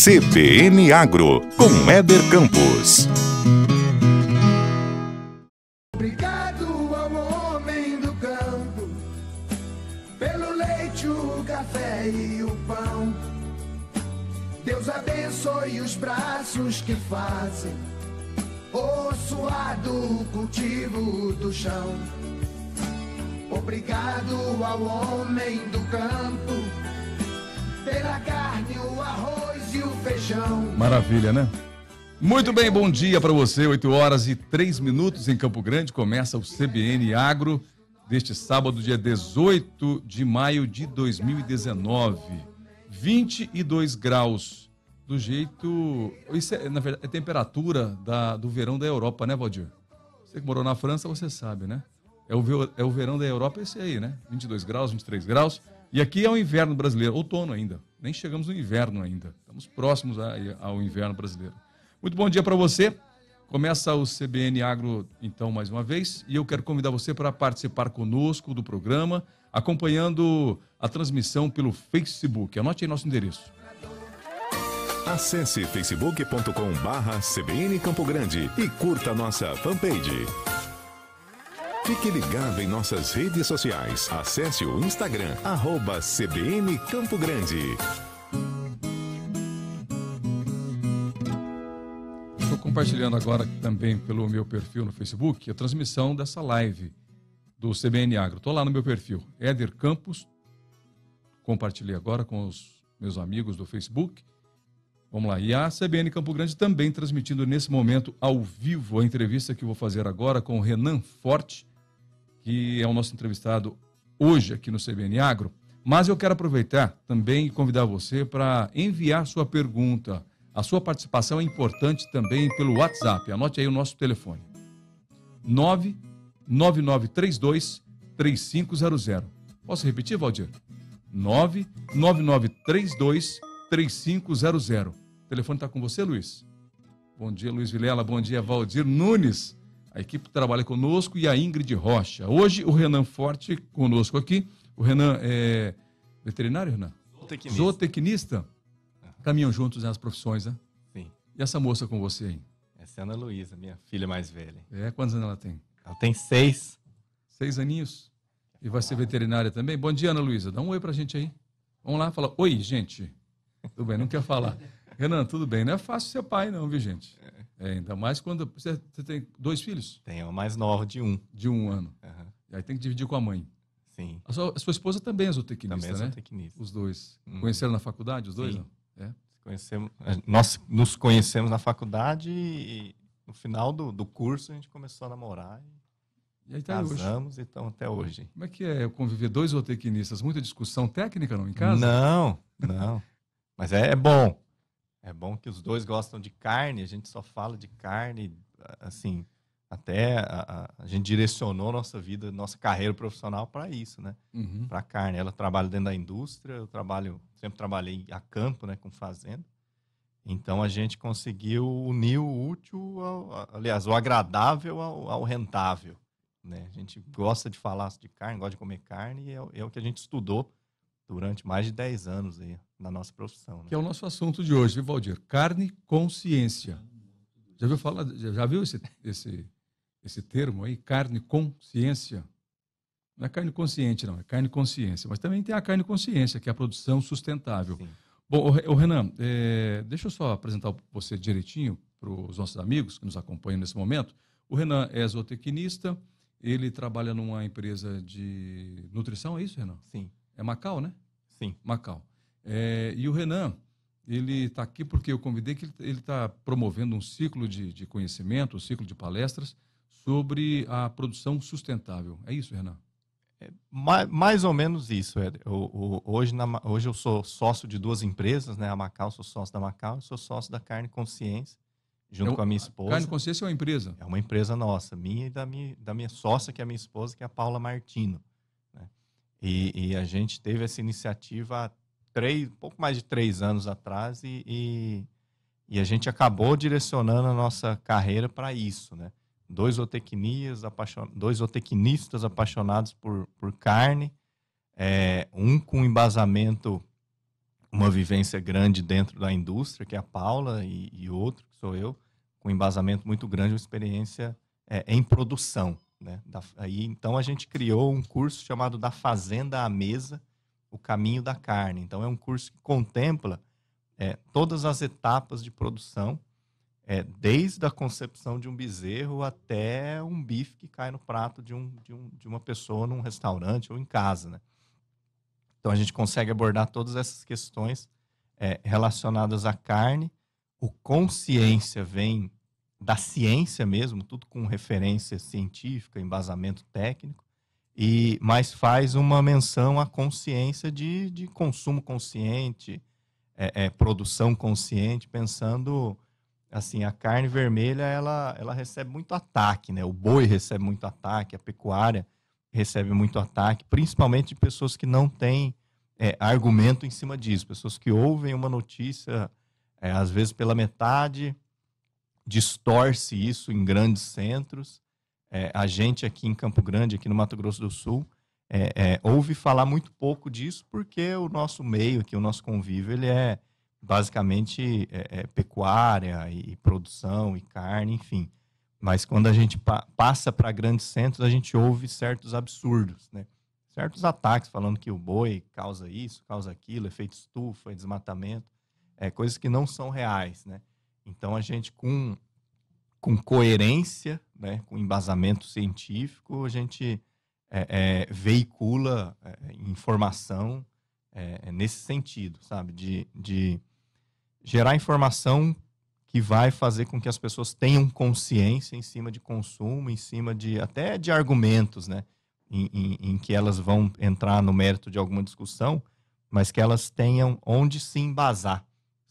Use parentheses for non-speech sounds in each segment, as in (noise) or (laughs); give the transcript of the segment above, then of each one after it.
CBN Agro, com Éder Campos. Obrigado ao homem do campo, pelo leite, o café e o pão. Deus abençoe os braços que fazem o suado cultivo do chão. Obrigado ao homem do campo pela carne, o arroz e o feijão. Maravilha, né? Muito bem, bom dia para você. 8 horas e 3 minutos em Campo Grande. Começa o CBN Agro deste sábado, dia 18 de maio de 2019. 22 graus. Do jeito. Isso é, na verdade, é temperatura da, do verão da Europa, né, Valdir? Você que morou na França, você sabe, né? É o, é o verão da Europa esse aí, né? 22 graus, 23 graus. E aqui é o inverno brasileiro, outono ainda. Nem chegamos no inverno ainda. Estamos próximos ao inverno brasileiro. Muito bom dia para você. Começa o CBN Agro, então, mais uma vez, e eu quero convidar você para participar conosco do programa, acompanhando a transmissão pelo Facebook. Anote aí nosso endereço. Acesse facebook.com barra CBN Campo Grande e curta nossa fanpage. Fique ligado em nossas redes sociais. Acesse o Instagram, arroba CBN Campo Grande. Estou compartilhando agora também pelo meu perfil no Facebook a transmissão dessa live do CBN Agro. Estou lá no meu perfil, Éder Campos. Compartilhei agora com os meus amigos do Facebook. Vamos lá. E a CBN Campo Grande também transmitindo nesse momento ao vivo a entrevista que vou fazer agora com o Renan Forte, que é o nosso entrevistado hoje aqui no CBN Agro. Mas eu quero aproveitar também e convidar você para enviar sua pergunta. A sua participação é importante também pelo WhatsApp. Anote aí o nosso telefone. 99932 3500. Posso repetir, Valdir? 99932 3500. O telefone está com você, Luiz. Bom dia, Luiz Vilela. Bom dia, Valdir Nunes. A equipe trabalha conosco e a Ingrid Rocha. Hoje, o Renan Forte conosco aqui. O Renan é veterinário, Renan? Zootecnista. Zootecnista. É. Caminham juntos nas profissões, né? Sim. E essa moça com você aí? Essa é a Ana Luísa, minha filha mais velha. É, quantos anos ela tem? Ela tem seis. Seis aninhos. E vai ser veterinária também. Bom dia, Ana Luísa. Dá um oi pra gente aí. Vamos lá, fala oi, gente. Tudo bem, não quer falar. Renan, tudo bem. Não é fácil ser pai, não, viu, gente? É, ainda mais quando. Você, você tem dois filhos? Tenho, o mais novo de um. De um ano. Uhum. E aí tem que dividir com a mãe. Sim. A sua, a sua esposa também é zootecnista, também é né? zootecnista. Né? Os dois. Hum. Conheceram na faculdade, os dois? Sim. Não? É. Conhecemos, é, nós nos conhecemos na faculdade e no final do, do curso a gente começou a namorar. E, e aí tá casamos hoje. e até hoje. Como é que é conviver dois zootecnistas? Muita discussão técnica não em casa? Não, não. (laughs) Mas é, é bom. É bom que os dois gostam de carne, a gente só fala de carne, assim, até a, a, a gente direcionou nossa vida, nossa carreira profissional para isso, né? Uhum. Para carne. Ela trabalha dentro da indústria, eu trabalho, sempre trabalhei a campo, né, com fazenda. Então a gente conseguiu unir o útil, ao, aliás, o agradável ao, ao, rentável. Né? A gente gosta de falar de carne, gosta de comer carne, e é, é o que a gente estudou durante mais de 10 anos aí na nossa profissão. Né? Que é o nosso assunto de hoje, viu, Valdir? Carne consciência. Já viu falar? Já viu esse, esse, esse termo aí? Carne consciência? Não é carne consciente, não, é carne consciência. Mas também tem a carne consciência, que é a produção sustentável. Sim. Bom, o Renan, é, deixa eu só apresentar você direitinho para os nossos amigos que nos acompanham nesse momento. O Renan é zootecnista, ele trabalha numa empresa de nutrição, é isso, Renan? Sim. É Macau, né? Sim. Macau. É, e o Renan, ele está aqui porque eu convidei, que ele está promovendo um ciclo de, de conhecimento, um ciclo de palestras sobre a produção sustentável. É isso, Renan? É, mais, mais, ou menos isso, Éder. hoje, na, hoje eu sou sócio de duas empresas, né? a Macau, sou sócio da Macau, sou sócio da Carne Consciência, junto é, com a minha esposa. A Carne Consciência é uma empresa? É uma empresa nossa, minha e da minha, da minha sócia, que é a minha esposa, que é a Paula Martino. Né? E, e a gente teve essa iniciativa há três, um pouco mais de três anos atrás e, e, e a gente acabou direcionando a nossa carreira para isso, né? Dois, zootecnias apaixon... dois zootecnistas apaixonados por, por carne, é, um com embasamento, uma vivência grande dentro da indústria, que é a Paula, e, e outro, que sou eu, com embasamento muito grande, uma experiência é, em produção. Né? Da, aí, então, a gente criou um curso chamado Da Fazenda à Mesa, o Caminho da Carne. Então, é um curso que contempla é, todas as etapas de produção, é, desde a concepção de um bezerro até um bife que cai no prato de, um, de, um, de uma pessoa num restaurante ou em casa. Né? Então, a gente consegue abordar todas essas questões é, relacionadas à carne. O consciência vem da ciência mesmo, tudo com referência científica, embasamento técnico e mas faz uma menção à consciência de, de consumo consciente, é, é, produção consciente, pensando assim a carne vermelha ela, ela recebe muito ataque, né? O boi recebe muito ataque, a pecuária recebe muito ataque, principalmente de pessoas que não têm é, argumento em cima disso, pessoas que ouvem uma notícia é, às vezes pela metade, distorce isso em grandes centros é, a gente aqui em Campo Grande, aqui no Mato Grosso do Sul, é, é, ouve falar muito pouco disso porque o nosso meio aqui, o nosso convívio, ele é basicamente é, é, pecuária e, e, produção e carne, enfim. Mas quando a gente pa passa para grandes centros, a gente ouve certos absurdos, né? Certos ataques falando que o boi causa isso, causa aquilo, efeito estufa, desmatamento, é, coisas que não são reais, né? Então a gente com com coerência, né, com embasamento científico, a gente é, é, veicula é, informação é, é, nesse sentido, sabe? De, de gerar informação que vai fazer com que as pessoas tenham consciência em cima de consumo, em cima de até de argumentos, né? Em, em, em que elas vão entrar no mérito de alguma discussão, mas que elas tenham onde se embasar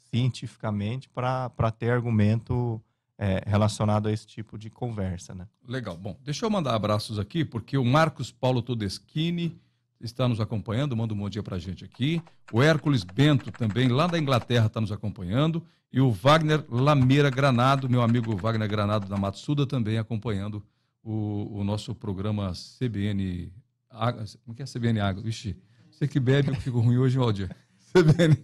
cientificamente para ter argumento é, relacionado a esse tipo de conversa. Né? Legal. Bom, deixa eu mandar abraços aqui, porque o Marcos Paulo Todeschini está nos acompanhando, manda um bom dia para a gente aqui. O Hércules Bento também, lá da Inglaterra, está nos acompanhando. E o Wagner Lameira Granado, meu amigo Wagner Granado da Matsuda, também acompanhando o, o nosso programa CBN Água. Como é que é CBN Água? Vixe, você que bebe, eu fico ruim hoje, Waldir. (laughs) CBN,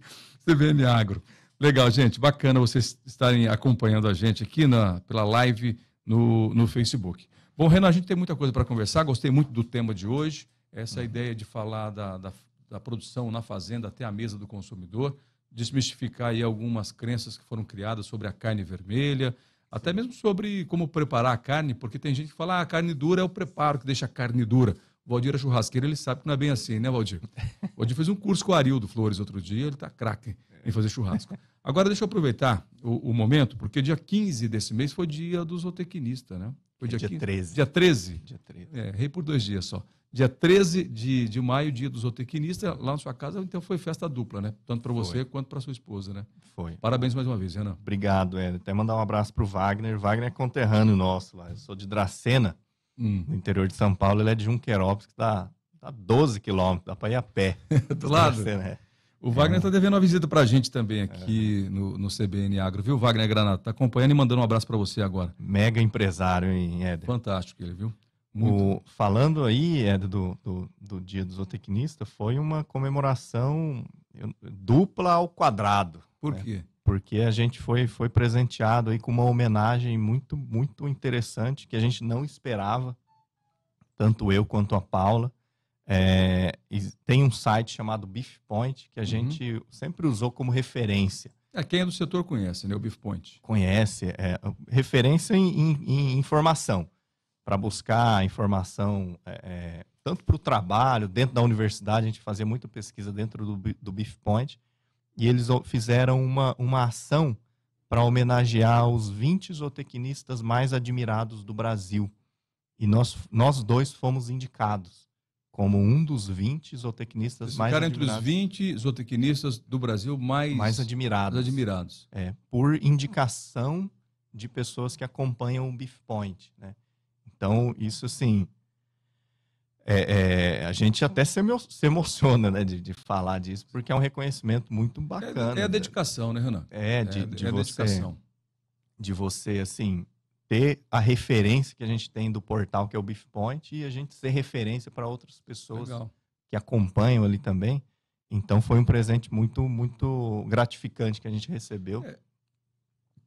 CBN Agro. Legal, gente. Bacana vocês estarem acompanhando a gente aqui na, pela live no, no Facebook. Bom, Renan, a gente tem muita coisa para conversar. Gostei muito do tema de hoje. Essa uhum. ideia de falar da, da, da, produção na fazenda até a mesa do consumidor, desmistificar aí algumas crenças que foram criadas sobre a carne vermelha, até mesmo sobre como preparar a carne, porque tem gente que fala ah, a carne dura é o preparo que deixa a carne dura. O Valdir é churrasqueiro, ele sabe que não é bem assim, né, Valdir? (laughs) O Valdir fez um curso com o Arildo Flores outro dia, ele está craque em fazer churrasco. Agora, deixa eu aproveitar o, o, momento, porque dia 15 desse mês foi dia do zootecnista, né? Foi dia, é dia 15, 13. Dia 13. Dia 13. É, rei por dois dias só. Dia 13 de, de maio, dia do zootecnista, lá na sua casa, então foi festa dupla, né? Tanto para você quanto para sua esposa, né? Foi. Parabéns mais uma vez, Renan. Obrigado, Ed. Até mandar um abraço para o Wagner. Wagner é conterrâneo nosso lá. Eu sou de Dracena, hum. no interior de São Paulo. Ele é de Junquerópolis, que está a 12 quilômetros, dá para ir a pé. (laughs) do lado? Dracena, é. O Wagner está devendo uma visita para a gente também aqui é. no, no, CBN Agro, viu? Wagner Granato está acompanhando e mandando um abraço para você agora. Mega empresário, hein, Éder? Fantástico ele, viu? O, falando aí, Éder, do, do, do, Dia do Zootecnista, foi uma comemoração dupla ao quadrado. Por né? quê? Porque a gente foi, foi presenteado aí com uma homenagem muito, muito interessante que a gente não esperava, tanto eu quanto a Paula. É, tem um site chamado Beef Point que a uhum. gente sempre usou como referência. É, quem é do setor conhece, né? O Beef Point. Conhece. É, referência em, em, em informação. Para buscar informação é, é tanto para o trabalho, dentro da universidade, a gente fazia muita pesquisa dentro do, do Beef Point. E eles fizeram uma, uma ação para homenagear os 20 zootecnistas mais admirados do Brasil. E nós, nós dois fomos indicados como um dos 20 zootecnistas Eles mais ficaram é entre os 20 zootecnistas do Brasil mais, mais admirados. admirados. É, por indicação de pessoas que acompanham o Beef Point. Né? Então, isso assim. É, é, a gente até se, emociona né, de, de, falar disso, porque é um reconhecimento muito é, bacana. É, é a né? dedicação, né, Renan? É, de, é, de, de você. Dedicação. De você, assim, ter a referência que a gente tem do portal, que é o Beef Point, e a gente ser referência para outras pessoas Legal. que acompanham ali também. Então foi um presente muito, muito gratificante que a gente recebeu. É,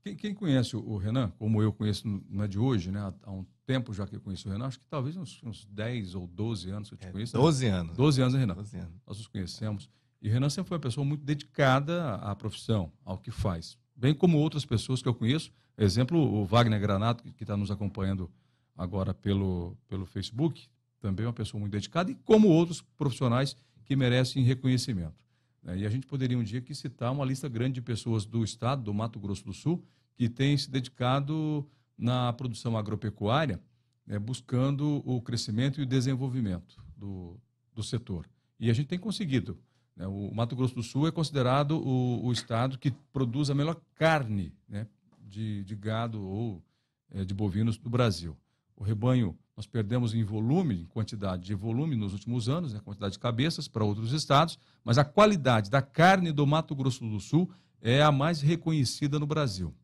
quem, quem, conhece o Renan, como eu conheço, não é de hoje, né? Há um tempo já que eu conheço o Renan, acho que talvez uns, uns 10 ou 12 anos que eu te é, conheço. 12 né? anos. 12 anos, Renan? 12 anos. Nós nos conhecemos. E o Renan sempre foi uma pessoa muito dedicada à profissão, ao que faz. Bem como outras pessoas que eu conheço, Exemplo, o Wagner Granato, que está nos acompanhando agora pelo, pelo Facebook, também é uma pessoa muito dedicada, e como outros profissionais que merecem reconhecimento. Né? E a gente poderia um dia aqui citar uma lista grande de pessoas do estado, do Mato Grosso do Sul, que têm se dedicado na produção agropecuária, né, buscando o crescimento e o desenvolvimento do, do setor. E a gente tem conseguido. Né? O Mato Grosso do Sul é considerado o, o estado que produz a melhor carne né, de, de gado ou é, de bovinos do Brasil. O rebanho, nós perdemos em volume, em quantidade de volume nos últimos anos, né, quantidade de cabeças para outros estados, mas a qualidade da carne do Mato Grosso do Sul é a mais reconhecida no Brasil.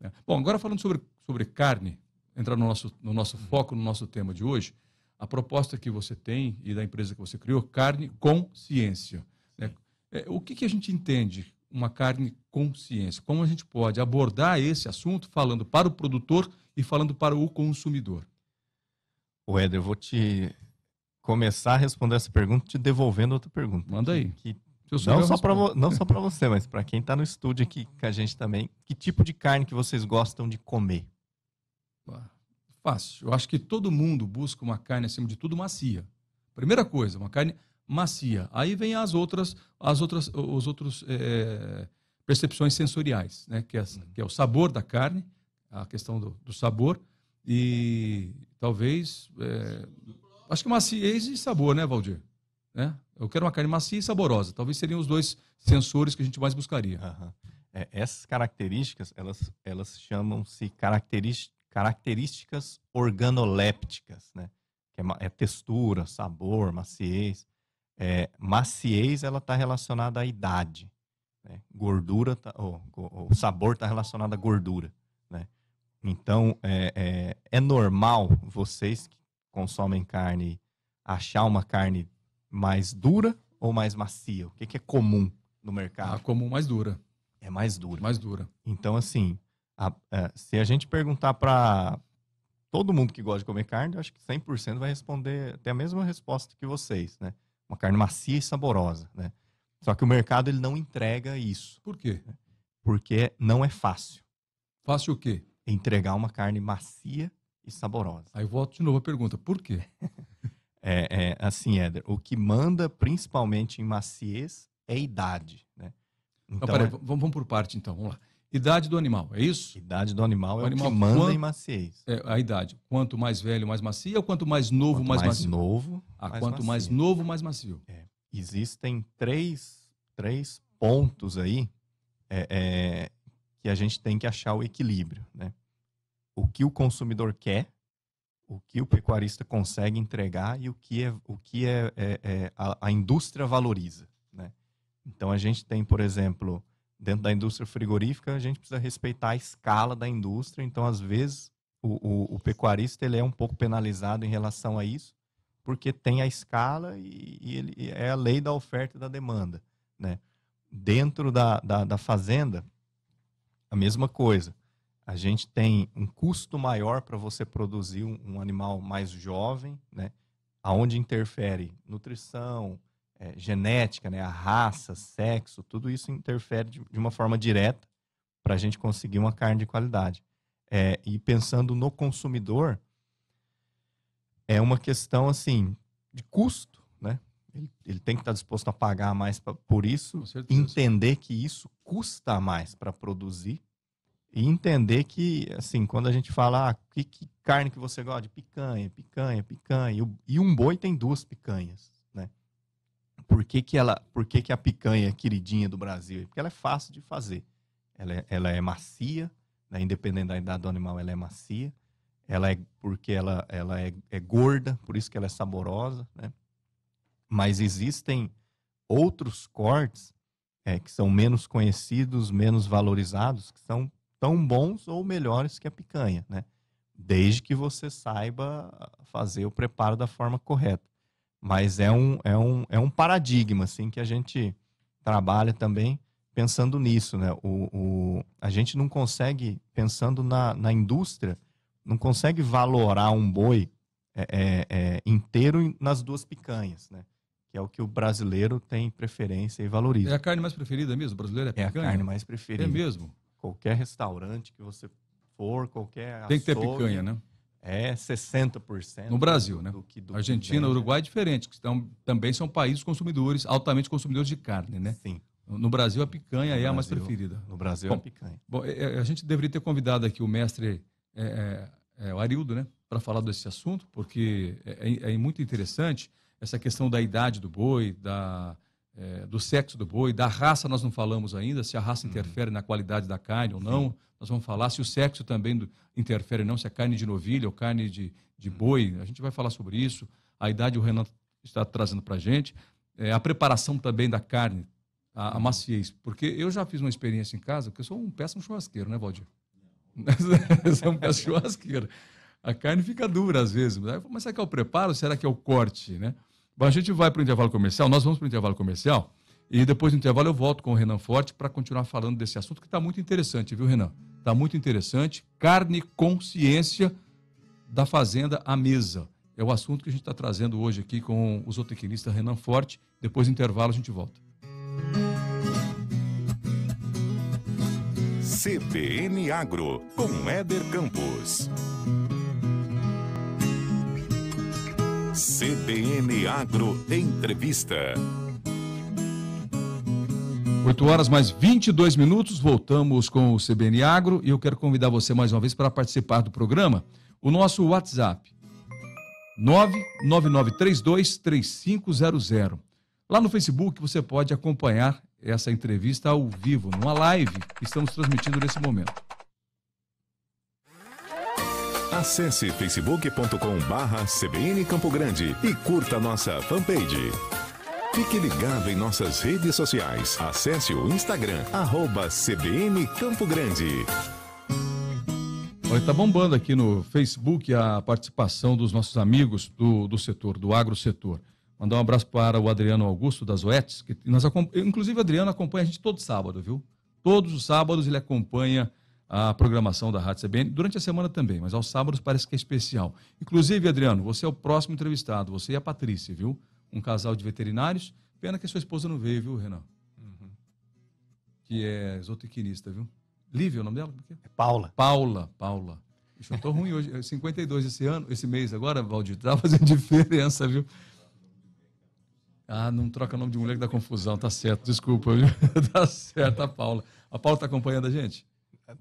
Né. Bom, agora falando sobre, sobre carne, entrar no nosso, no nosso uhum. foco, no nosso tema de hoje, a proposta que você tem e da empresa que você criou, Carne com Ciência. Né? É, o que, que a gente entende uma carne consciência. Como a gente pode abordar esse assunto falando para o produtor e falando para o consumidor? O Éder, eu vou te começar a responder essa pergunta te devolvendo outra pergunta. Manda aí. Que, que não, só pra, não só para você, mas para quem está no estúdio aqui com a gente também. Que tipo de carne que vocês gostam de comer? Fácil. Eu acho que todo mundo busca uma carne, acima de tudo, macia. Primeira coisa, uma carne macia. Aí vem as outras, as outras, os outros é, percepções sensoriais, né? Que é, que é, o sabor da carne, a questão do, do sabor e talvez é, acho que maciez e sabor, né, Valdir? Né? Eu quero uma carne macia e saborosa. Talvez seriam os dois sensores que a gente mais buscaria. Uhum. É, essas características, elas, elas chamam-se características organolépticas, né? Que é, é textura, sabor, maciez. É, maciez ela está relacionada à idade. Né? Gordura, tá, oh, o sabor está relacionado à gordura. Né? Então, é, é, é, normal vocês que consomem carne achar uma carne mais dura ou mais macia? O que, que é comum no mercado? A ah, comum mais dura. É mais dura. Mais dura. Então, assim, a, a, é, se a gente perguntar para todo mundo que gosta de comer carne, eu acho que 100% vai responder, até a mesma resposta que vocês, né? uma carne macia e saborosa, né? Só que o mercado ele não entrega isso. Por quê? Né? Porque não é fácil. Fácil o quê? Entregar uma carne macia e saborosa. Aí volto de novo a pergunta, por quê? (laughs) é, é, assim, Éder, o que manda principalmente em maciez é idade, né? Então, não, peraí, é... vamos por parte então, vamos lá. Idade do animal, é isso? Idade do animal é o é animal o que manda quanto, em maciez. É, a idade. Quanto mais velho, mais macio, ou quanto mais novo, quanto mais, mais macio? Novo, ah, mais quanto macio. mais novo, mais macio. É. Existem três, três pontos aí é, é, que a gente tem que achar o equilíbrio. Né? O que o consumidor quer, o que o pecuarista consegue entregar e o que, é, o que é, é a, a indústria valoriza. Né? Então, a gente tem, por exemplo dentro da indústria frigorífica, a gente precisa respeitar a escala da indústria. Então, às vezes, o, o, o pecuarista ele é um pouco penalizado em relação a isso, porque tem a escala e, e ele, e é a lei da oferta e da demanda. Né? Dentro da, da, da fazenda, a mesma coisa. A gente tem um custo maior para você produzir um, um, animal mais jovem, né? aonde interfere nutrição, é, genética, né, a raça, sexo, tudo isso interfere de, de uma forma direta para a gente conseguir uma carne de qualidade. É, e pensando no consumidor, é uma questão assim de custo, né? Ele, ele tem que estar tá disposto a pagar mais pra, por isso, entender que isso custa mais para produzir e entender que, assim, quando a gente fala ah, que, que carne que você gosta de picanha, picanha, picanha, e, o, e um boi tem duas picanhas por que, que ela, por que, que a picanha é queridinha do Brasil? Porque ela é fácil de fazer. Ela é, ela é macia, né? independente da idade do animal, ela é macia. Ela é porque ela, ela é, é gorda, por isso que ela é saborosa, né? Mas existem outros cortes é, que são menos conhecidos, menos valorizados, que são tão bons ou melhores que a picanha, né? Desde que você saiba fazer o preparo da forma correta. Mas é um, é um, é um paradigma assim, que a gente trabalha também pensando nisso. Né? O, o, a gente não consegue, pensando na, na indústria, não consegue valorar um boi é, é, é inteiro nas duas picanhas, né? que é o que o brasileiro tem preferência e valoriza. É a carne mais preferida mesmo? O brasileiro é picanha? É a carne mais preferida. É mesmo? Qualquer restaurante que você for, qualquer Tem açougue, que ter picanha, né? é 60%. No Brasil, né? Do que, do Argentina, vem, Uruguai né? é diferente, que estão, também são países consumidores, altamente consumidores de carne, né? Sim. No Brasil, a picanha é a mais preferida. No Brasil, bom, a picanha. Bom, é, é, a gente deveria ter convidado aqui o mestre é, é, é o Arildo, né? Para falar desse assunto, porque é, é muito interessante essa questão da idade do boi, da, é, do sexo do boi, da raça nós não falamos ainda, se a raça uhum. interfere na qualidade da carne ou não. Sim. Nós vamos falar se o sexo também do, interfere ou não, se é carne de novilha ou carne de, de uhum. boi. A gente vai falar sobre isso. A idade o Renan está trazendo para a gente. É, a preparação também da carne, a, a, uhum. maciez. Porque eu já fiz uma experiência em casa, porque eu sou um péssimo churrasqueiro, né, Valdir? (laughs) eu sou um péssimo churrasqueiro. A carne fica dura às vezes. Mas será que é o preparo será que é o corte, né? Bom, A gente vai para o intervalo comercial, nós vamos para o intervalo comercial e depois do intervalo eu volto com o Renan Forte para continuar falando desse assunto que está muito interessante, viu, Renan? Está muito interessante. Carne consciência da fazenda à mesa. É o assunto que a gente está trazendo hoje aqui com o zootecnista Renan Forte. Depois do intervalo a gente volta. CBN Agro, com Éder Campos. CBN Agro Entrevista. 8 horas mais 22 minutos, voltamos com o CBN Agro e eu quero convidar você mais uma vez para participar do programa. O nosso WhatsApp 999323500. Lá no Facebook você pode acompanhar essa entrevista ao vivo, numa live que estamos transmitindo nesse momento. Acesse facebook.com barra CBN Campo Grande e curta nossa fanpage. Fique ligado em nossas redes sociais. Acesse o Instagram, arroba CBN Campo Grande. Está bombando aqui no Facebook a participação dos nossos amigos do, do setor, do agrosetor. Mandar um abraço para o Adriano Augusto das Oetes, que nós, inclusive o Adriano acompanha a gente todo sábado, viu? Todos os sábados ele acompanha a programação da Rádio CBN, durante a semana também, mas aos sábados parece que é especial. Inclusive, Adriano, você é o próximo entrevistado, você e a Patrícia, viu? Um casal de veterinários. Pena que a sua esposa não veio, viu, Renan? Uhum. Que é zootecnista, viu? Lívia é o nome dela? É Paula. Paula, Paula. Ixi, eu tô ruim hoje. 52 é esse ano, esse mês agora, Valdir, tá fazendo (laughs) diferença, viu? Ah, não troca o nome de mulher que dá confusão, tá certo, desculpa, viu? (laughs) tá certo, a Paula. A Paula tá acompanhando a gente?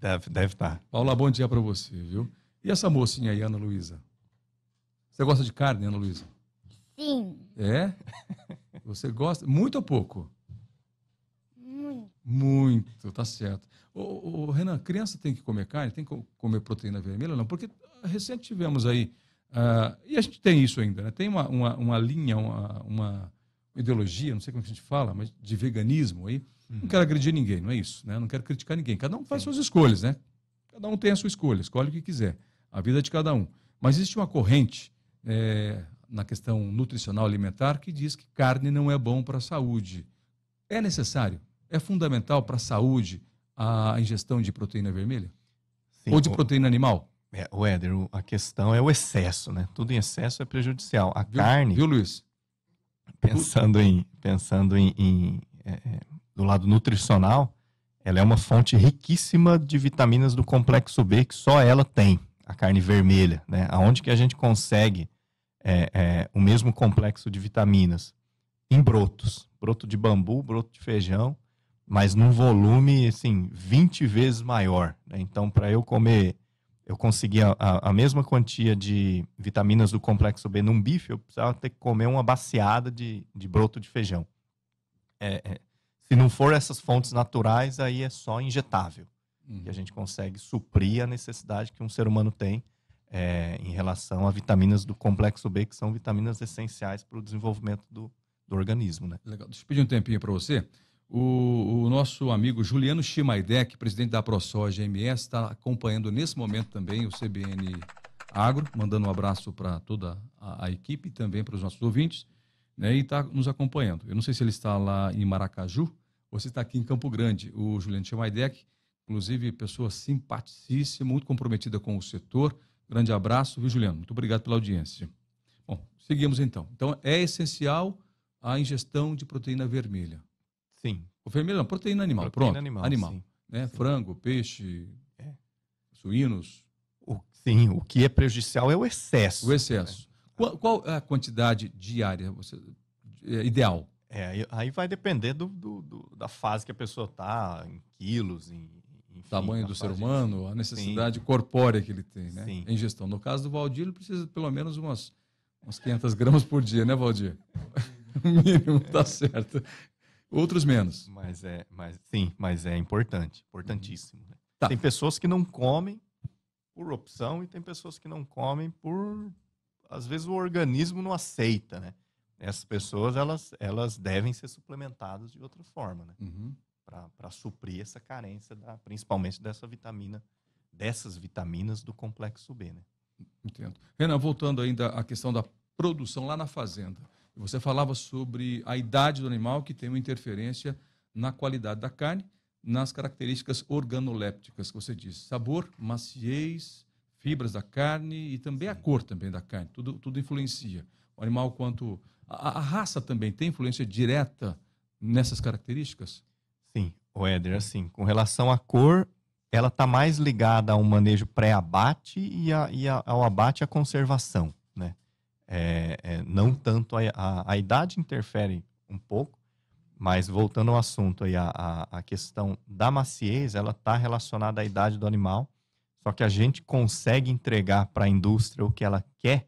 Deve, deve estar. Tá. Paula, bom dia para você, viu? E essa mocinha aí, Ana Luísa? Você gosta de carne, Ana Luísa? Sim. É? (laughs) Você gosta? Muito ou pouco? Muito. Muito, tá certo. Ô, ô, Renan, criança tem que comer carne? Tem que comer proteína vermelha? Não, porque recente tivemos aí. Uh, e a gente tem isso ainda, né? Tem uma, uma, uma linha, uma, uma ideologia, não sei como a gente fala, mas de veganismo aí. Uhum. Não quero agredir ninguém, não é isso, né? Não quero criticar ninguém. Cada um faz Sim. suas escolhas, né? Cada um tem a sua escolha, escolhe o que quiser. A vida é de cada um. Mas existe uma corrente é, na questão nutricional alimentar que diz que carne não é bom para a saúde. É necessário, é fundamental para a saúde a ingestão de proteína vermelha? Sim, Ou de o, proteína animal? É, o Éder, a questão é o excesso, né? Tudo em excesso é prejudicial. A viu, carne. Viu, Luiz? pensando em, pensando em, em é, é, do lado nutricional, ela é uma fonte riquíssima de vitaminas do complexo B que só ela tem, a carne vermelha. Né? Aonde que a gente consegue é, é, o mesmo complexo de vitaminas? Em brotos, broto de bambu, broto de feijão, mas num volume assim 20 vezes maior. Né? Então, para eu comer eu conseguia a, a, mesma quantia de vitaminas do complexo B num bife, eu precisava ter que comer uma baciada de, de broto de feijão. É, é, se não for essas fontes naturais, aí é só injetável. Uhum. E a gente consegue suprir a necessidade que um ser humano tem é, em relação a vitaminas do complexo B, que são vitaminas essenciais para o desenvolvimento do, do organismo. Né? Legal. Deixa eu pedir um tempinho para você. O, o, nosso amigo Juliano Chimaidec, presidente da ProSoja GMS, está acompanhando nesse momento também o CBN Agro, mandando um abraço para toda a, a equipe e também para os nossos ouvintes, né, e está nos acompanhando. Eu não sei se ele está lá em Maracaju ou se está aqui em Campo Grande. O Juliano Chimaidec, inclusive, pessoa simpaticíssima, muito comprometida com o setor. Grande abraço, viu, Juliano? Muito obrigado pela audiência. Bom, seguimos então. Então, é essencial a ingestão de proteína vermelha Sim. O vermelho não, proteína animal. Proteína Pronto. Animal. animal sim. Né? Sim. Frango, peixe, é. suínos. O, sim, o que é prejudicial é o excesso. O excesso. É. Qual, qual, é a quantidade diária você, é, ideal? É, aí vai depender do, do, do da fase que a pessoa está, em quilos, em, enfim, tamanho do ser humano, a necessidade Sim. corpórea que ele tem, né? Sim. ingestão. No caso do Valdir, ele precisa de pelo menos umas, umas 500 gramas por dia, né, Valdir? (laughs) o mínimo, tá certo outros menos. Mas é, mas sim, mas é importante, importantíssimo. Né? Tá. Tem pessoas que não comem por opção e tem pessoas que não comem por às vezes o organismo não aceita, né? Essas pessoas elas, elas devem ser suplementadas de outra forma, né? Uhum. Para suprir essa carência, da, principalmente dessa vitamina, dessas vitaminas do complexo B, né? Entendo. Renan, voltando ainda à questão da produção lá na fazenda. Você falava sobre a idade do animal, que tem uma interferência na qualidade da carne, nas características organolépticas, que você diz. Sabor, maciez, fibras da carne e também Sim. a cor também da carne. Tudo, tudo influencia. O animal quanto... A, a raça também tem influência direta nessas características? Sim, o Éder, assim, com relação à cor, ela está mais ligada a um manejo pré-abate e, a, e a, ao abate e à conservação. É, é, não tanto a, a, a, idade interfere um pouco, mas voltando ao assunto aí, a, a, a questão da maciez, ela está relacionada à idade do animal, só que a gente consegue entregar para a indústria o que ela quer,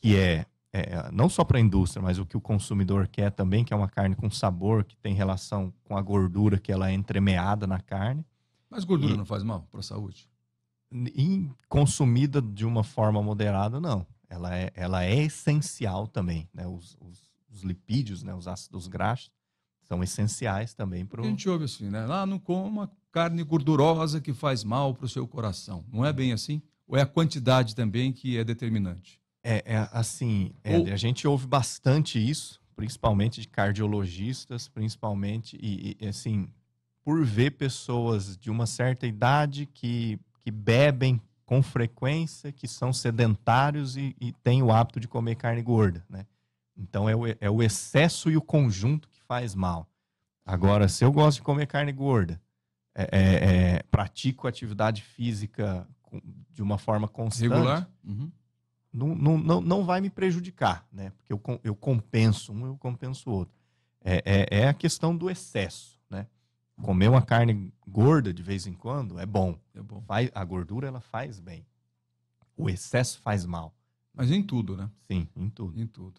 que é, é não só para a indústria, mas o que o consumidor quer também, que é uma carne com sabor, que tem relação com a gordura que ela é entremeada na carne. Mas gordura e, não faz mal para a saúde? consumida de uma forma moderada, não ela é, ela é essencial também, né? Os, os, os lipídios, né? Os ácidos graxos são essenciais também para o... A gente ouve assim, né? Lá ah, não coma carne gordurosa que faz mal para o seu coração. Não é bem assim? Ou é a quantidade também que é determinante? É, é assim, é, Ou... a gente ouve bastante isso, principalmente de cardiologistas, principalmente, e, e assim, por ver pessoas de uma certa idade que, que bebem com frequência que são sedentários e, e têm o hábito de comer carne gorda, né? Então é o, é o excesso e o conjunto que faz mal. Agora, se eu gosto de comer carne gorda, é, é, é pratico atividade física de uma forma constante, regular, uhum. não, não, não, não vai me prejudicar, né? Porque eu, eu compenso um, eu compenso o outro. É, é, é a questão do excesso comer uma carne gorda de vez em quando é bom. É bom. a gordura ela faz bem. O excesso faz mal. Mas em tudo, né? Sim, em tudo. Em tudo.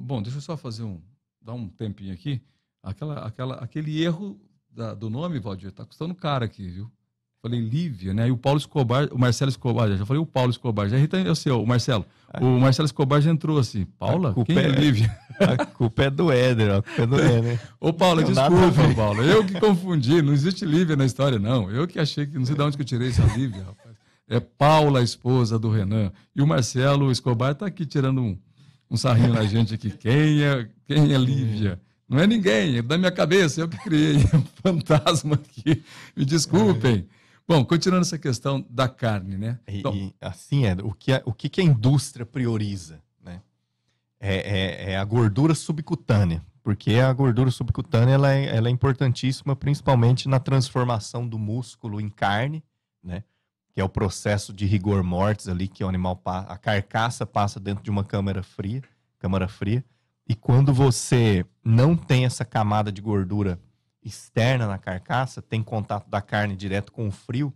Bom, deixa eu só fazer um, dar um tempinho aqui. Aquela, aquela, aquele erro da, do nome, Valdir, tá custando caro aqui, viu? Falei Lívia, né? E o Paulo Escobar, o Marcelo Escobar, já falei o Paulo Escobar, já irrita eu sei, o Marcelo. Ah. O Marcelo Escobar já entrou assim. Paula? Quem é Lívia? A culpa é do Éder, a culpa é do Éder. Né? Ô, Paulo, desculpa, Paulo. Eu que confundi, não existe Lívia na história, não. Eu que achei que. Não sei de onde que eu tirei essa Lívia, rapaz. É Paula, a esposa do Renan. E o Marcelo Escobar está aqui tirando um, um sarrinho na gente aqui. Quem é, quem é Lívia? Não é ninguém, é da minha cabeça, eu que criei é (laughs) um fantasma aqui. Me desculpem. Bom, continuando essa questão da carne, né? Então, e, assim é, o que a, o que a indústria prioriza? é, é, é a gordura subcutânea, porque a gordura subcutânea ela é, ela é importantíssima principalmente na transformação do músculo em carne, né? que é o processo de rigor mortis ali que o animal a carcaça passa dentro de uma câmara fria, câmara fria. E quando você não tem essa camada de gordura externa na carcaça, tem contato da carne direto com o frio,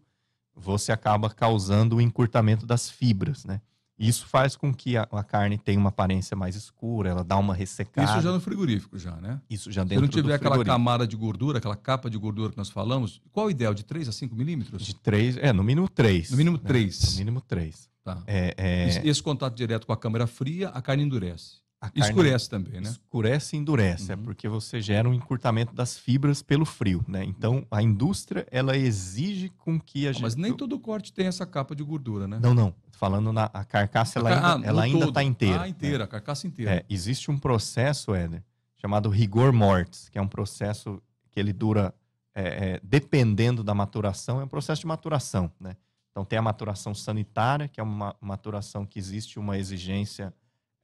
você acaba causando o encurtamento das fibras, né? Isso faz com que a, a, carne tenha uma aparência mais escura, ela dá uma ressecada. Isso já no frigorífico, já, né? Isso já dentro do frigorífico. Se não tiver aquela camada de gordura, aquela capa de gordura que nós falamos, qual é o ideal? De 3 a 5 milímetros? De 3, é, no mínimo 3. No mínimo 3. Né? No mínimo 3. Tá. É, é... Esse, esse, contato direto com a câmera fria, a carne endurece a carne escurece também, né? Escurece e endurece, é uhum. é porque você gera um encurtamento das fibras pelo frio, né? Então a indústria ela exige com que a gente. Mas nem todo corte tem essa capa de gordura, né? Não, não. Falando na a carcaça, a ela car... ainda, ah, ela ainda está inteira. Ah, né? inteira, né? a carcaça inteira. É, existe um processo, Éder, chamado rigor mortis, que é um processo que ele dura, é, é, dependendo da maturação, é um processo de maturação, né? Então tem a maturação sanitária, que é uma maturação que existe uma exigência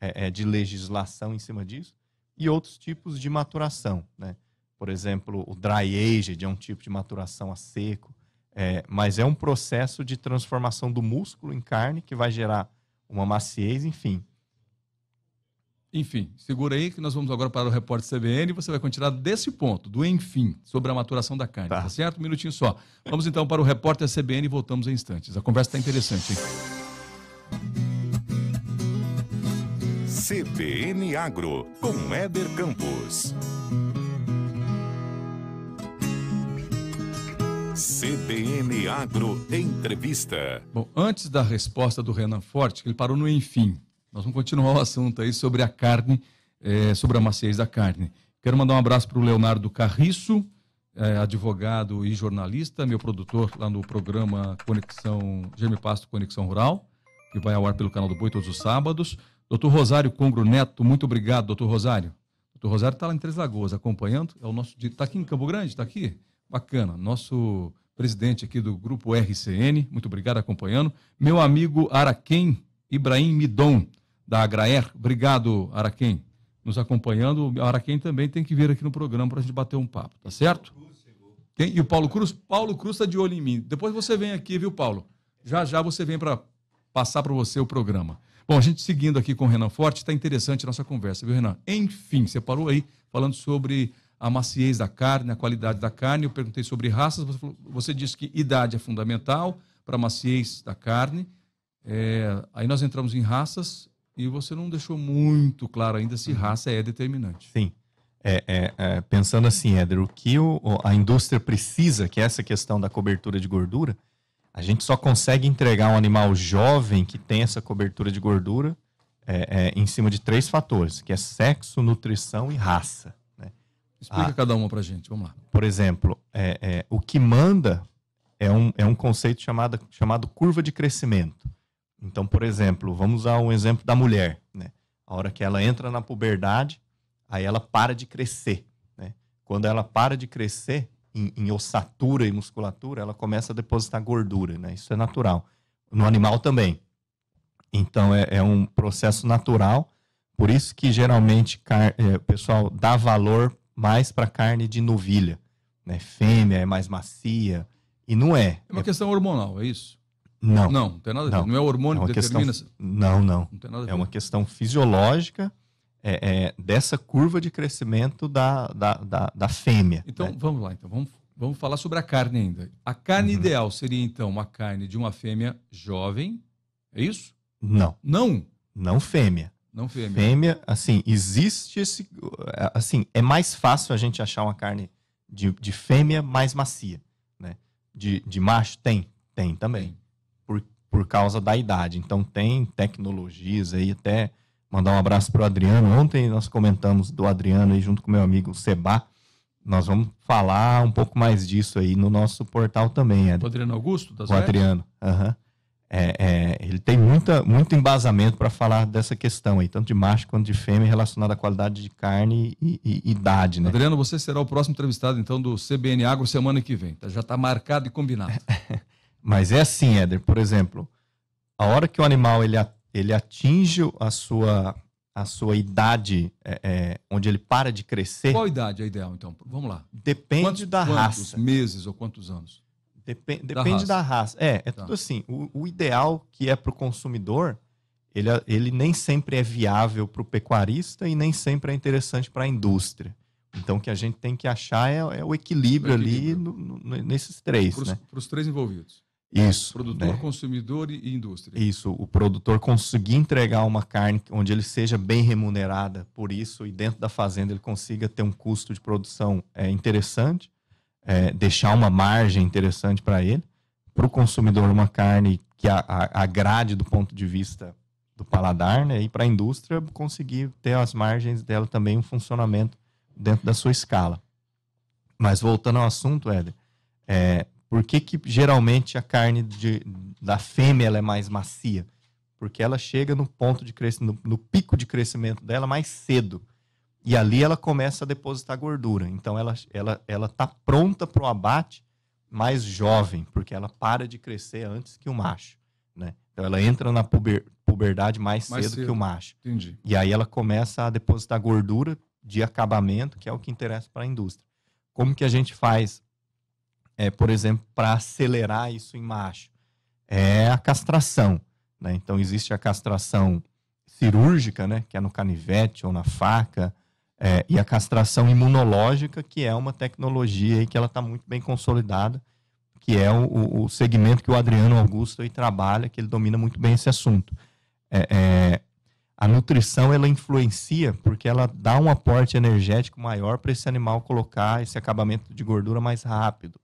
é, é, de legislação em cima disso, e outros tipos de maturação. Né? Por exemplo, o dry aged é um tipo de maturação a seco, é, mas é um processo de transformação do músculo em carne que vai gerar uma maciez, enfim. Enfim, segura aí que nós vamos agora para o repórter CBN e você vai continuar desse ponto, do enfim, sobre a maturação da carne, tá, tá certo? Um minutinho só. Vamos então para o repórter CBN e voltamos em instantes. A conversa está interessante, hein? CBN Agro, com Éder Campos. CBN Agro Entrevista. Bom, antes da resposta do Renan Forte, que ele parou no enfim, nós vamos continuar o assunto aí sobre a carne, é, sobre a maciez da carne. Quero mandar um abraço para o Leonardo Carriço, é, advogado e jornalista, meu produtor lá no programa Conexão Gêmeo Pasto Conexão Rural, que vai ao ar pelo canal do Boi todos os sábados. Doutor Rosário Congro Neto, muito obrigado, doutor Rosário. Doutor Rosário está lá em Três Lagoas acompanhando, é o nosso está aqui em Campo Grande, está aqui? Bacana, nosso presidente aqui do Grupo RCN, muito obrigado acompanhando. Meu amigo Araquém Ibrahim Midon, da Agraer, obrigado Araquém, nos acompanhando. O Araquém também tem que vir aqui no programa para a gente bater um papo, tá certo? E o Paulo Cruz? Paulo Cruz está de olho em mim. Depois você vem aqui, viu, Paulo? Já já você vem para passar para você o programa. Bom, a gente seguindo aqui com o Renan Forte, está interessante a nossa conversa, viu, Renan? Enfim, você parou aí falando sobre a maciez da carne, a qualidade da carne. Eu perguntei sobre raças, você, falou, você disse que idade é fundamental para a maciez da carne. É, aí nós entramos em raças e você não deixou muito claro ainda se uhum. raça é determinante. Sim. É, é, é, pensando assim, Éder, o que o, a indústria precisa, que é essa questão da cobertura de gordura, a gente só consegue entregar um animal jovem que tem essa cobertura de gordura é, é, em cima de três fatores, que é sexo, nutrição e raça. Né? Explica a, ah, cada uma para gente, vamos lá. Por exemplo, é, é, o que manda é um, é um conceito chamado, chamado curva de crescimento. Então, por exemplo, vamos usar um exemplo da mulher. Né? A hora que ela entra na puberdade, aí ela para de crescer. Né? Quando ela para de crescer, em, em, ossatura e musculatura, ela começa a depositar gordura, né? Isso é natural. No animal também. Então, é, é um processo natural. Por isso que, geralmente, car... é, o pessoal dá valor mais para carne de novilha. Né? Fêmea é mais macia. E não é. É uma é... questão hormonal, é isso? Não. Não, não tem nada a ver. Não, não é hormônio é que determina. Não, não. não é uma questão fisiológica é, é, dessa curva de crescimento da, da, da, da fêmea. Então, né? vamos lá, então, vamos, vamos falar sobre a carne ainda. A carne uhum. ideal seria, então, uma carne de uma fêmea jovem, é isso? Não. Não? Não fêmea. Não fêmea. Fêmea, assim, existe esse. Assim, é mais fácil a gente achar uma carne de, de fêmea mais macia. Né? De, de macho? Tem, tem também. Tem. Por, por causa da idade. Então, tem tecnologias aí até Mandar um abraço para o Adriano. Ontem nós comentamos do Adriano aí junto com meu amigo Seba. Nós vamos falar um pouco mais disso aí no nosso portal também. Adriano. O Adriano Augusto? Das o Adriano. Uhum. É, é, ele tem muita, muito embasamento para falar dessa questão aí, tanto de macho quanto de fêmea, relacionada à qualidade de carne e, e, idade, né? Adriano, você será o próximo entrevistado, então, do CBN Agro semana que vem. Tá, já está marcado e combinado. (laughs) Mas é assim, Éder, por exemplo, a hora que o animal ele ele atinge a sua, a sua idade, é, é, onde ele para de crescer. Qual idade é ideal, então? Vamos lá. Depende quantos, da quantos raça. Quantos meses ou quantos anos? Depen da depende raça. da raça. É, é tá. tudo assim. O, o, ideal que é para o consumidor, ele, ele nem sempre é viável para o pecuarista e nem sempre é interessante para a indústria. Então, o que a gente tem que achar é, é o, equilíbrio o, equilíbrio ali no, no, nesses três. Para os né? três envolvidos. Isso. Produtor, né? consumidor e indústria. Isso. O produtor conseguir entregar uma carne onde ele seja bem remunerada por isso e dentro da fazenda ele consiga ter um custo de produção é, interessante, é, deixar uma margem interessante para ele. Para o consumidor, uma carne que a, a, agrade do ponto de vista do paladar, né? E para a indústria conseguir ter as margens dela também um funcionamento dentro da sua escala. Mas voltando ao assunto, Éder, é, por que, que geralmente a carne de, da fêmea é mais macia? Porque ela chega no ponto de crescimento, no, pico de crescimento dela mais cedo. E ali ela começa a depositar gordura. Então ela ela ela tá pronta para o abate mais jovem, porque ela para de crescer antes que o macho, né? Então ela entra na puber, puberdade mais, mais cedo, cedo, que o macho. Entendi. E aí ela começa a depositar gordura de acabamento, que é o que interessa para a indústria. Como que a gente faz é, por exemplo, para acelerar isso em macho? É a castração. Né? Então, existe a castração cirúrgica, né, que é no canivete ou na faca, é, e a castração imunológica, que é uma tecnologia aí que ela está muito bem consolidada, que é o, o, segmento que o Adriano Augusto aí trabalha, que ele domina muito bem esse assunto. É, é, a nutrição ela influencia porque ela dá um aporte energético maior para esse animal colocar esse acabamento de gordura mais rápido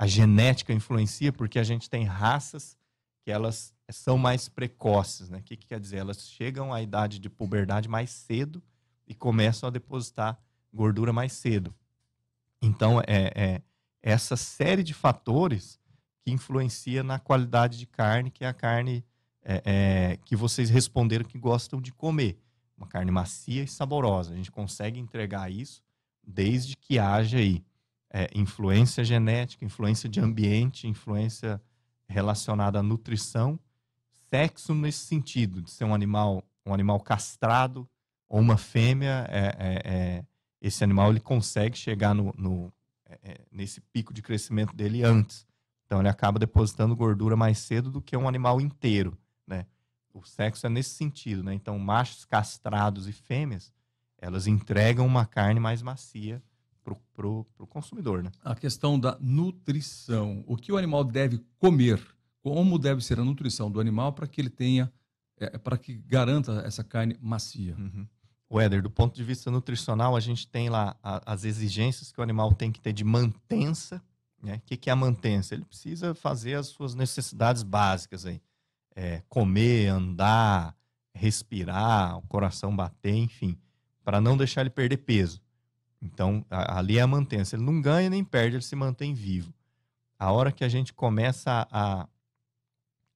a genética influencia porque a gente tem raças que elas são mais precoces, né? O que, que quer dizer? Elas chegam à idade de puberdade mais cedo e começam a depositar gordura mais cedo. Então, é, é essa série de fatores que influencia na qualidade de carne, que é a carne é, é, que vocês responderam que gostam de comer. Uma carne macia e saborosa. A gente consegue entregar isso desde que haja aí é, influência genética, influência de ambiente, influência relacionada à nutrição, sexo nesse sentido de ser um animal um animal castrado ou uma fêmea, é, é, é esse animal ele consegue chegar no, no é, é, nesse pico de crescimento dele antes. Então ele acaba depositando gordura mais cedo do que um animal inteiro, né? O sexo é nesse sentido, né? Então machos castrados e fêmeas, elas entregam uma carne mais macia para o consumidor. Né? A questão da nutrição. O que o animal deve comer? Como deve ser a nutrição do animal para que ele tenha, é, para que garanta essa carne macia? Uhum. Éder, do ponto de vista nutricional, a gente tem lá a, as exigências que o animal tem que ter de mantença. Né? O que, que é a mantença? Ele precisa fazer as suas necessidades básicas aí. É, comer, andar, respirar, o coração bater, enfim, para não deixar ele perder peso. Então, ali é a mantença. Ele não ganha nem perde, ele se mantém vivo. A hora que a gente começa a,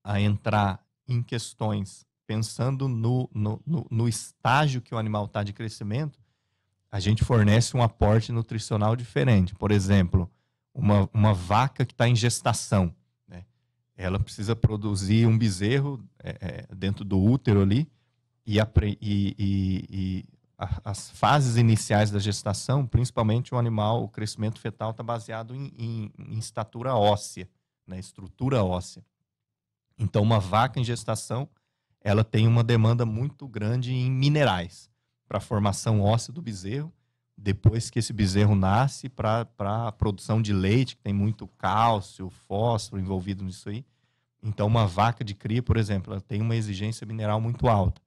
a entrar em questões pensando no, no, no, no estágio que o animal está de crescimento, a gente fornece um aporte nutricional diferente. Por exemplo, uma, uma vaca que está em gestação, né? ela precisa produzir um bezerro é, é, dentro do útero ali, e, e, e, e a, as fases iniciais da gestação, principalmente o animal, o crescimento fetal está baseado em, em, em, estatura óssea, na né, estrutura óssea. Então, uma vaca em gestação, ela tem uma demanda muito grande em minerais para a formação óssea do bezerro, depois que esse bezerro nasce, para a produção de leite, que tem muito cálcio, fósforo envolvido nisso aí. Então, uma vaca de cria, por exemplo, ela tem uma exigência mineral muito alta.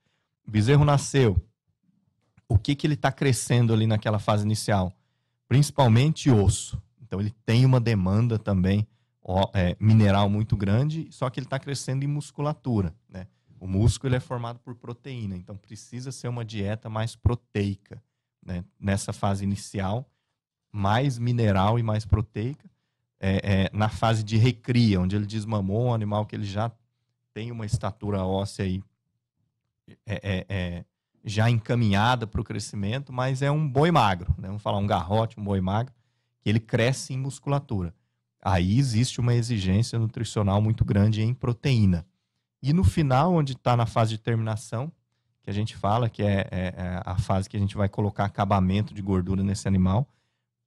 O bezerro nasceu, o que, que ele está crescendo ali naquela fase inicial? Principalmente osso. Então ele tem uma demanda também ó, é, mineral muito grande, só que ele está crescendo em musculatura. Né? O músculo é formado por proteína, então precisa ser uma dieta mais proteica né? nessa fase inicial, mais mineral e mais proteica. É, é, na fase de recria, onde ele desmamou um animal que ele já tem uma estatura óssea aí é, é, é já encaminhada para o crescimento, mas é um boi magro, né? vamos falar um garrote, um boi magro, que ele cresce em musculatura. Aí existe uma exigência nutricional muito grande em proteína. E no final, onde está na fase de terminação, que a gente fala que é, é, é, a fase que a gente vai colocar acabamento de gordura nesse animal,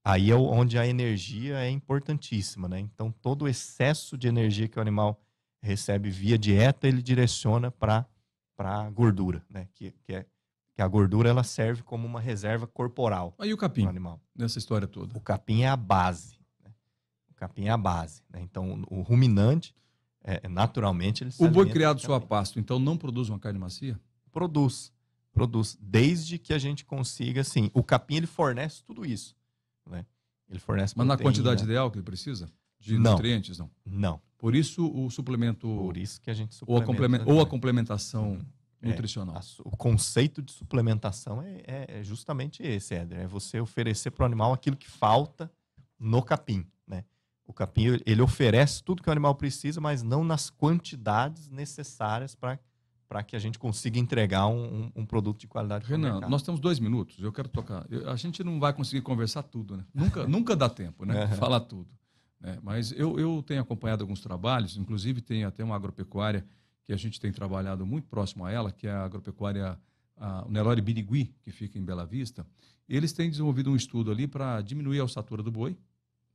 aí é onde a energia é importantíssima, né? Então, todo o excesso de energia que o animal recebe via dieta, ele direciona para a gordura, né? Que, que é que a gordura ela serve como uma reserva corporal. Aí o capim, animal. nessa história toda. O capim é a base. Né? O capim é a base. Né? Então, o ruminante, é, naturalmente, ele O boi criado só a pasto, então, não produz uma carne macia? Produz. Produz. Desde que a gente consiga, assim, o capim ele fornece tudo isso. Né? Ele fornece Mas proteína. na quantidade ideal que ele precisa? De não. nutrientes, não? Não. Por isso o suplemento. Por isso que a gente suplementa. Ou a, complementa, ou a complementação. Uhum é, nutricional. É, a, o conceito de suplementação é, é, é, justamente esse, Éder. É você oferecer para o animal aquilo que falta no capim. Né? O capim ele oferece tudo que o animal precisa, mas não nas quantidades necessárias para que a gente consiga entregar um, um, produto de qualidade. Renan, nós temos dois minutos. Eu quero tocar. Eu, a gente não vai conseguir conversar tudo, né? Nunca, (laughs) nunca dá tempo, né? Falar tudo. Né? Mas eu, eu tenho acompanhado alguns trabalhos, inclusive tem até uma agropecuária que a gente tem trabalhado muito próximo a ela, que é a agropecuária a, o Nelore Birigui, que fica em Bela Vista, eles têm desenvolvido um estudo ali para diminuir a ossatura do boi,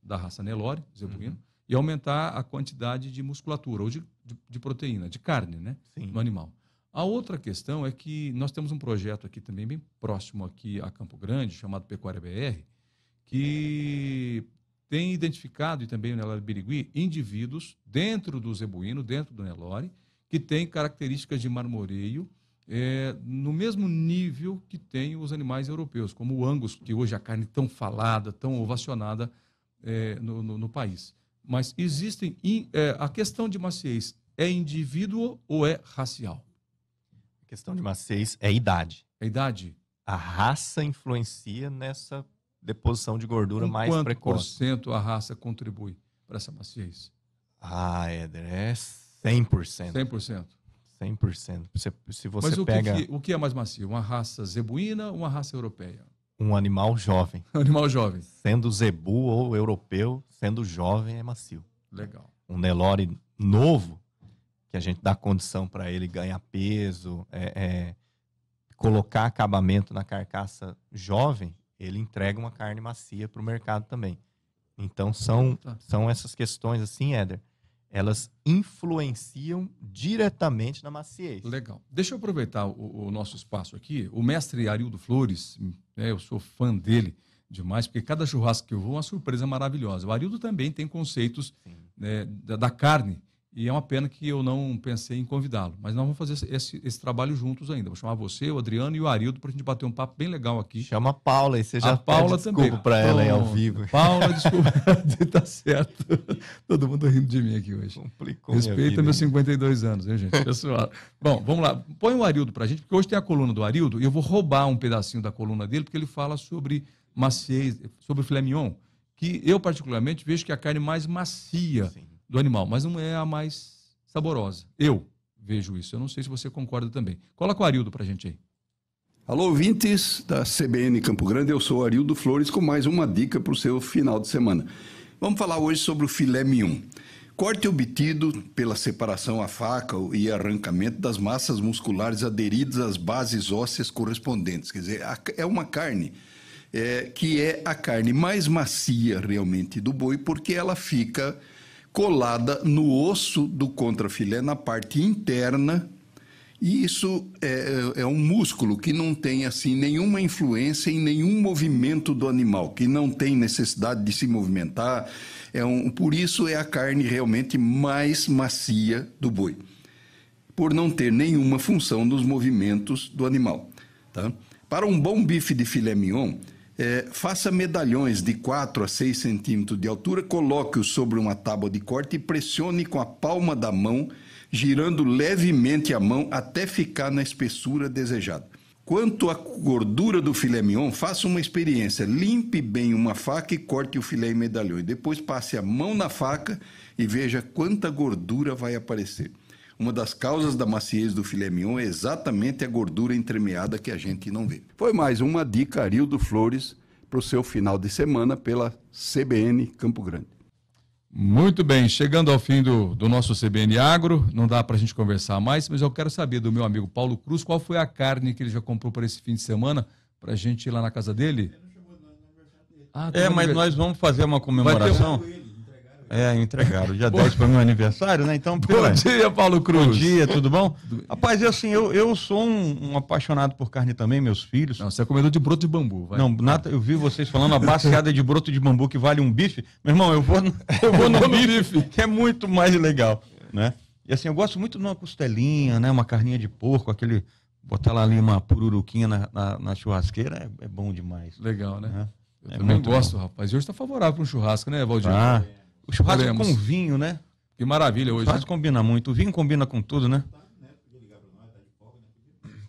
da raça Nelore, zebuíno, uhum. e aumentar a quantidade de musculatura, ou de, de, de proteína, de carne, né, Sim. no animal. A outra questão é que nós temos um projeto aqui também, bem próximo aqui a Campo Grande, chamado Pecuária BR, que tem identificado, e também o Nelore Birigui, indivíduos dentro do zebuíno, dentro do Nelore, que tem características de marmoreio é, no mesmo nível que tem os animais europeus, como o angus, que hoje é a carne tão falada, tão ovacionada é, no, no, no, país. Mas existem. In, é, a questão de maciez é indivíduo ou é racial? A questão de maciez é idade. É idade? A raça influencia nessa deposição de gordura mais quanto precoce. Quanto por cento a raça contribui para essa maciez? Ah, Éder, essa 100%. 100%. Se, se você Mas o pega... Que, o que é mais macio? Uma raça zebuína ou uma raça europeia? Um animal jovem. (laughs) animal jovem. Sendo zebu ou europeu, sendo jovem é macio. Legal. Um Nelore novo, que a gente dá condição para ele ganhar peso, é, é, colocar acabamento na carcaça jovem, ele entrega uma carne macia para o mercado também. Então são, tá. são essas questões assim, Éder elas influenciam diretamente na maciez. Legal. Deixa eu aproveitar o, o nosso espaço aqui. O mestre Arildo Flores, né, eu sou fã dele demais, porque cada churrasco que eu vou é uma surpresa maravilhosa. O Arildo também tem conceitos né, da, da, carne e é uma pena que eu não pensei em convidá-lo. Mas nós vamos fazer esse, esse, trabalho juntos ainda. Vou chamar você, o Adriano e o Arildo para a gente bater um papo bem legal aqui. Chama a Paula e você já a Paula desculpa para ela aí ao vivo. Paula, desculpa. (laughs) tá certo. Todo mundo rindo de mim aqui hoje. Complicou Respeita vida, meus 52 hein? anos, hein, gente? Pessoal. Bom, vamos lá. Põe o Arildo para a gente, porque hoje tem a coluna do Arildo e eu vou roubar um pedacinho da coluna dele, porque ele fala sobre maciez, sobre filé mignon, que eu particularmente vejo que é a carne mais macia. Sim do animal, mas não é a mais saborosa. Eu vejo isso. Eu não sei se você concorda também. Coloca o Arildo para a gente aí. Alô, ouvintes da CBN Campo Grande, eu sou Arildo Flores com mais uma dica para o seu final de semana. Vamos falar hoje sobre o filé mignon. Corte obtido pela separação à faca e arrancamento das massas musculares aderidas às bases ósseas correspondentes. Quer dizer, é uma carne é, que é a carne mais macia realmente do boi, porque ela fica colada no osso do contrafilé, na parte interna. E isso é, é, é, um músculo que não tem assim nenhuma influência em nenhum movimento do animal, que não tem necessidade de se movimentar. É um, por isso é a carne realmente mais macia do boi, por não ter nenhuma função nos movimentos do animal. Tá? Para um bom bife de filé mignon, é, faça medalhões de 4 a 6 centímetros de altura, coloque-os sobre uma tábua de corte e pressione com a palma da mão, girando levemente a mão até ficar na espessura desejada. Quanto à gordura do filé mignon, faça uma experiência. Limpe bem uma faca e corte o filé em medalhões. Depois passe a mão na faca e veja quanta gordura vai aparecer. Uma das causas da maciez do filé mignon é exatamente a gordura entremeada que a gente não vê. Foi mais uma dica, Arildo Flores, para o seu final de semana pela CBN Campo Grande. Muito bem, chegando ao fim do, do nosso CBN Agro, não dá para a gente conversar mais, mas eu quero saber do meu amigo Paulo Cruz qual foi a carne que ele já comprou para esse fim de semana, para a gente ir lá na casa dele. É, ah, é, mas nós vamos fazer uma comemoração. É, entregaram. Dia 10 para o meu aniversário, né? Então, pela... Bom dia, Paulo Cruz. Bom dia, tudo bom? Rapaz, eu, assim, eu, eu sou um, um, apaixonado por carne também, meus filhos. Não, você é comedor de broto de bambu, vai. Não, nada, eu vi vocês falando a baseada de broto de bambu que vale um bife. Meu irmão, eu vou, (laughs) eu vou no bife, que é muito mais legal, né? E assim, eu gosto muito de uma costelinha, né? Uma carninha de porco, aquele... Botar lá ali uma pururuquinha na, na, na churrasqueira é, é, bom demais. Legal, né? É, eu é também gosto, bom. rapaz. E hoje está favorável para um churrasco, né, Valdir? Ah. O churrasco Podemos. com vinho, né? Que maravilha hoje. O churrasco né? combina muito. O vinho combina com tudo, né?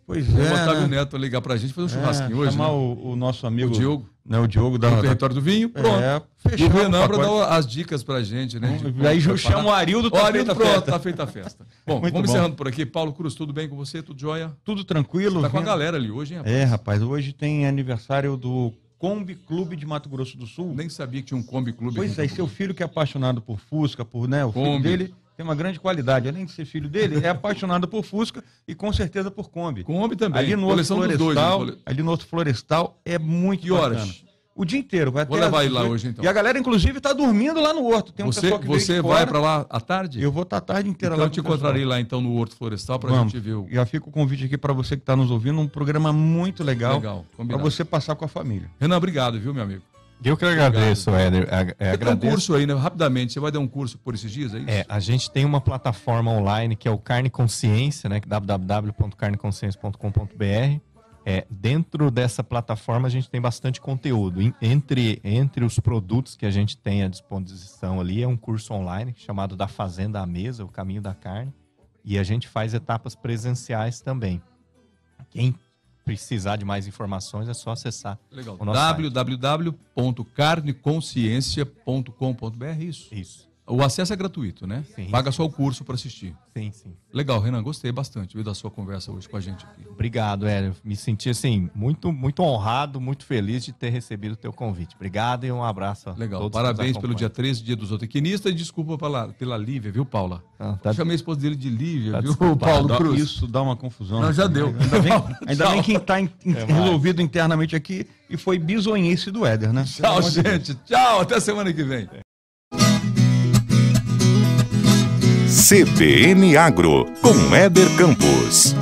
Pois é. Vou botar né? o Neto ligar pra gente, fazer um é, churrasquinho é, hoje. Chamar né? o, o, nosso amigo. O Diogo. Né, o Diogo da. O repertório do vinho. É, pronto. É, fechou. E o Renan pra dar as dicas pra gente, né? Bom, daí eu chamo o Arildo tá Arildo, feita pronto, tá feita a festa. (laughs) Bom, Muito vamos bom. encerrando por aqui. Paulo Cruz, tudo bem com você? Tudo jóia? Tudo tranquilo. Você tá com a galera ali hoje, hein? É, rapaz? É, rapaz, hoje tem aniversário do Kombi Clube de Mato Grosso do Sul. Nem sabia que tinha um Kombi Clube. Pois é, e seu filho que é apaixonado por Fusca, por né, o Kombi. filho dele tem uma grande qualidade. Além de ser filho dele, é apaixonado por Fusca e com certeza por Kombi. Kombi também. Ali no outro Coleção florestal, dois, né? ali no outro florestal é muito que horas? o dia inteiro. Vai Vou levar ele lá hoje, então. E a galera, inclusive, está dormindo lá no Horto. Tem um você que você vai para lá à tarde? Eu vou estar tá a tarde inteira então, lá. Então, te encontrarei pessoal. lá, então, no Horto Florestal para a gente ver o... Já fica o convite aqui para você que está nos ouvindo. Um programa muito legal. Legal, Para você passar com a família. Renan, obrigado, viu, meu amigo? Eu que agradeço, Éder. É, é tem um curso aí, né? Rapidamente, você vai dar um curso por esses dias, é isso? É, a gente tem uma plataforma online que é o Carne Consciência, né? É www.carneconsciência.com.br é, dentro dessa plataforma a gente tem bastante conteúdo. Entre, entre os produtos que a gente tem à disposição ali é um curso online chamado Da Fazenda à Mesa, o Caminho da Carne, e a gente faz etapas presenciais também. Quem precisar de mais informações é só acessar Legal. o nosso www.carneconsciência.com.br, isso? Isso. O acesso é gratuito, né? Sim. Paga só o curso para assistir. Sim, sim. Legal, Renan, gostei bastante da sua conversa hoje com a gente aqui. Obrigado, Hélio. Me senti assim muito muito honrado, muito feliz de ter recebido o teu convite. Obrigado e um abraço. Legal. Parabéns pelo dia 13, dia dos zootecnistas e desculpa pela, pela Lívia, viu, Paula? Ah, tá... Eu chamei a esposa dele de Lívia, tá viu, desculpa, Paulo dá, Cruz. Isso dá uma confusão. Não, né, já deu. Ainda bem, (laughs) ainda bem que está é resolvido internamente aqui e foi bisonhice do Éder, né? Tchau, gente. Tchau, até semana que vem. CBN Agro, com Eder Campos.